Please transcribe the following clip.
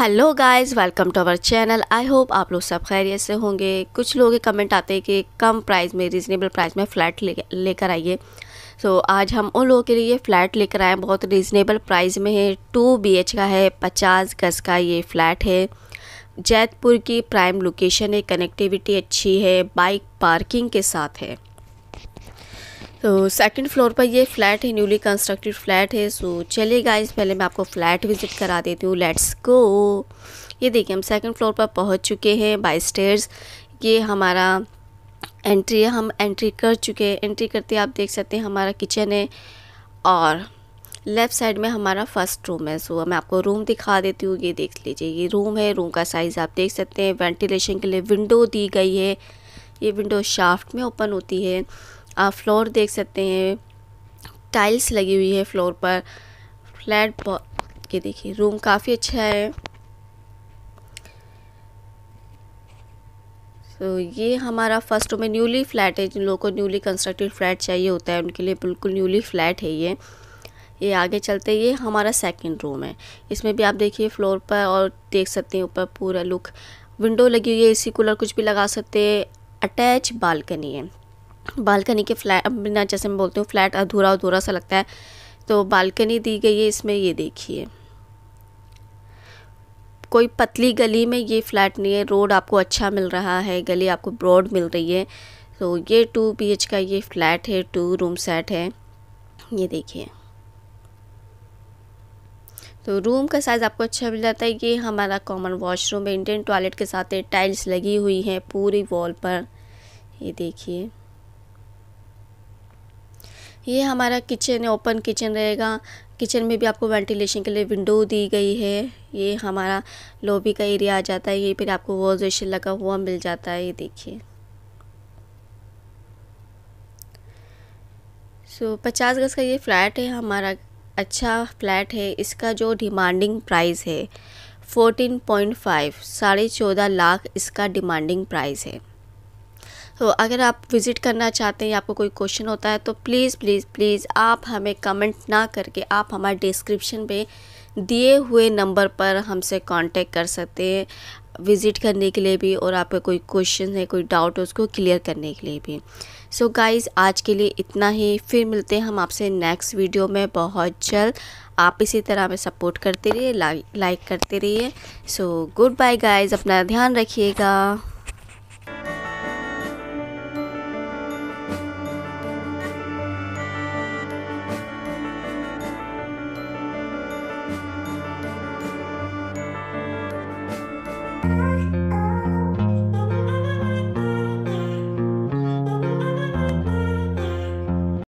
Hello guys welcome to our channel I hope आप लोग सब खैरियत से होंगे कुछ लोग कमेंट आते हैं कि कम प्राइस में रीज़नेबल प्राइस में फ़्लैट लेकर आइए सो so, आज हम उन लोगों के लिए फ़्लैट लेकर आए बहुत रीज़नेबल प्राइस में है टू बी का है पचास गज़ का ये फ़्लैट है जैतपुर की प्राइम लोकेशन है कनेक्टिविटी अच्छी है बाइक पार्किंग के साथ है तो सेकंड फ्लोर पर ये फ्लैट है न्यूली कंस्ट्रक्टेड फ्लैट है सो चलिए गाइस पहले मैं आपको फ्लैट विजिट करा देती हूँ लेट्स गो ये देखिए हम सेकंड फ्लोर पर पहुँच चुके हैं बाई स्टेयर्स ये हमारा एंट्री हम एंट्री कर चुके हैं एंट्री करते आप देख सकते हैं हमारा किचन है और लेफ़्ट साइड में हमारा फर्स्ट रूम है सो मैं आपको रूम दिखा देती हूँ ये देख लीजिए ये रूम है रूम का साइज़ आप देख सकते हैं वेंटिलेशन के लिए विंडो दी गई है ये विंडो शाफ्ट में ओपन होती है आप फ्लोर देख सकते हैं टाइल्स लगी हुई है फ्लोर पर फ्लैट ये देखिए रूम काफ़ी अच्छा है तो ये हमारा फर्स्ट रूम में न्यूली फ्लैट है जिन लोगों को न्यूली कंस्ट्रक्टेड फ्लैट चाहिए होता है उनके लिए बिल्कुल न्यूली फ्लैट है ये ये आगे चलते ये हमारा सेकंड रूम है इसमें भी आप देखिए फ्लोर पर और देख सकते हैं ऊपर पूरा लुक विंडो लगी हुई है ए कूलर कुछ भी लगा सकते हैं अटैच बालकनी है बालकनी के फ्लैट बिना जैसे मैं बोलती हूँ फ्लैट अधूरा अधूरा सा लगता है तो बालकनी दी गई है इसमें ये देखिए कोई पतली गली में ये फ्लैट नहीं है रोड आपको अच्छा मिल रहा है गली आपको ब्रॉड मिल रही है तो ये टू बी का ये फ्लैट है टू रूम सेट है ये देखिए तो रूम का साइज़ आपको अच्छा मिल जाता है ये हमारा कॉमन वॉशरूम है इंडियन टॉयलेट के साथ टाइल्स लगी हुई हैं पूरी वॉल पर ये देखिए ये हमारा किचन है ओपन किचन रहेगा किचन में भी आपको वेंटिलेशन के लिए विंडो दी गई है ये हमारा लॉबी का एरिया आ जाता है ये फिर आपको वॉश बेसिन लगा हुआ मिल जाता है ये देखिए सो so, पचास गज का ये फ्लैट है हमारा अच्छा फ्लैट है इसका जो डिमांडिंग प्राइस है फोर्टीन पॉइंट फाइव साढ़े चौदह लाख इसका डिमांडिंग प्राइस है तो अगर आप विज़िट करना चाहते हैं आपको कोई क्वेश्चन होता है तो प्लीज़ प्लीज़ प्लीज़ आप हमें कमेंट ना करके आप हमारे डिस्क्रिप्शन में दिए हुए नंबर पर हमसे कांटेक्ट कर सकते हैं विज़िट करने के लिए भी और आपका कोई क्वेश्चन है कोई डाउट है उसको क्लियर करने के लिए भी सो so गाइस आज के लिए इतना ही फिर मिलते हैं हम आपसे नेक्स्ट वीडियो में बहुत जल्द आप इसी तरह हमें सपोर्ट करते रहिए लाइक करते रहिए सो गुड बाय गाइस अपना ध्यान रखिएगा Bye.